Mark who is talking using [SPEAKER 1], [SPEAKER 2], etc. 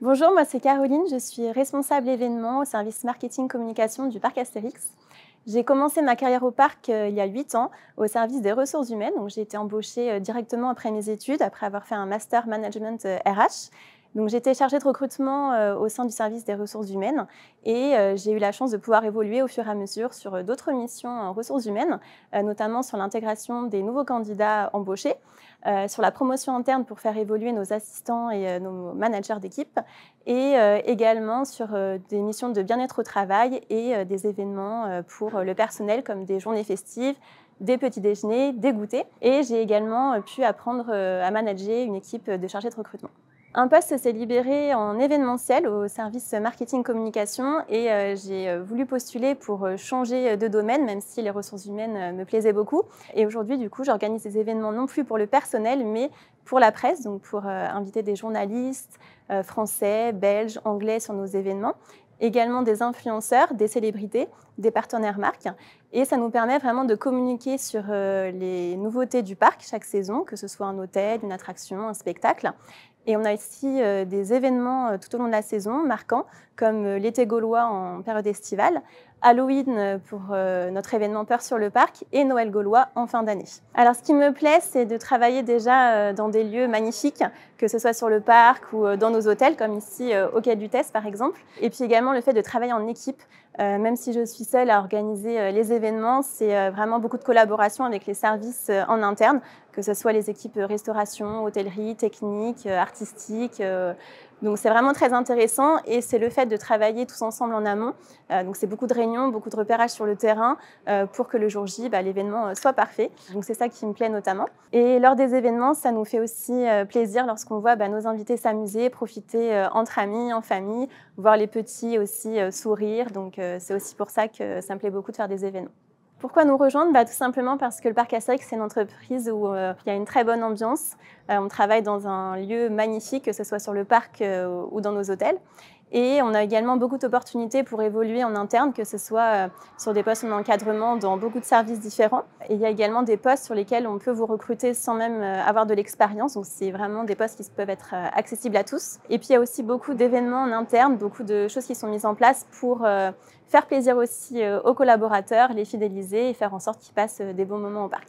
[SPEAKER 1] Bonjour, moi c'est Caroline, je suis responsable événement au service marketing communication du parc Astérix. J'ai commencé ma carrière au parc euh, il y a 8 ans au service des ressources humaines, donc j'ai été embauchée euh, directement après mes études, après avoir fait un master management RH. Euh, j'étais chargée de recrutement euh, au sein du service des ressources humaines et euh, j'ai eu la chance de pouvoir évoluer au fur et à mesure sur euh, d'autres missions en ressources humaines, notamment sur l'intégration des nouveaux candidats embauchés, sur la promotion interne pour faire évoluer nos assistants et nos managers d'équipe et également sur des missions de bien-être au travail et des événements pour le personnel comme des journées festives, des petits déjeuners, des goûters. Et j'ai également pu apprendre à manager une équipe de chargée de recrutement. Un poste s'est libéré en événementiel au service marketing communication et euh, j'ai euh, voulu postuler pour euh, changer de domaine, même si les ressources humaines me plaisaient beaucoup. Et aujourd'hui, du coup, j'organise des événements non plus pour le personnel, mais pour la presse, donc pour inviter des journalistes français, belges, anglais sur nos événements également des influenceurs, des célébrités, des partenaires marques. Et ça nous permet vraiment de communiquer sur les nouveautés du parc chaque saison, que ce soit un hôtel, une attraction, un spectacle. Et on a ici euh, des événements euh, tout au long de la saison marquants, comme euh, l'été gaulois en période estivale, Halloween pour notre événement Peur sur le parc et Noël gaulois en fin d'année. Alors ce qui me plaît, c'est de travailler déjà dans des lieux magnifiques, que ce soit sur le parc ou dans nos hôtels, comme ici au Quai du Tess par exemple. Et puis également le fait de travailler en équipe, même si je suis seule à organiser les événements, c'est vraiment beaucoup de collaboration avec les services en interne, que ce soit les équipes restauration, hôtellerie, technique, euh, artistique. Euh, donc c'est vraiment très intéressant et c'est le fait de travailler tous ensemble en amont. Euh, donc c'est beaucoup de réunions, beaucoup de repérages sur le terrain pour que le jour J, bah, l'événement soit parfait. Donc c'est ça qui me plaît notamment. Et lors des événements, ça nous fait aussi plaisir lorsqu'on voit bah, nos invités s'amuser, profiter entre amis, en famille, voir les petits aussi sourire. Donc c'est aussi pour ça que ça me plaît beaucoup de faire des événements. Pourquoi nous rejoindre bah, Tout simplement parce que le Parc Astérix, c'est une entreprise où euh, il y a une très bonne ambiance. Euh, on travaille dans un lieu magnifique, que ce soit sur le parc euh, ou dans nos hôtels. Et on a également beaucoup d'opportunités pour évoluer en interne, que ce soit euh, sur des postes en encadrement dans beaucoup de services différents. Et il y a également des postes sur lesquels on peut vous recruter sans même euh, avoir de l'expérience. Donc c'est vraiment des postes qui peuvent être euh, accessibles à tous. Et puis il y a aussi beaucoup d'événements en interne, beaucoup de choses qui sont mises en place pour faire plaisir aussi aux collaborateurs, les fidéliser et faire en sorte qu'ils passent des bons moments au parc.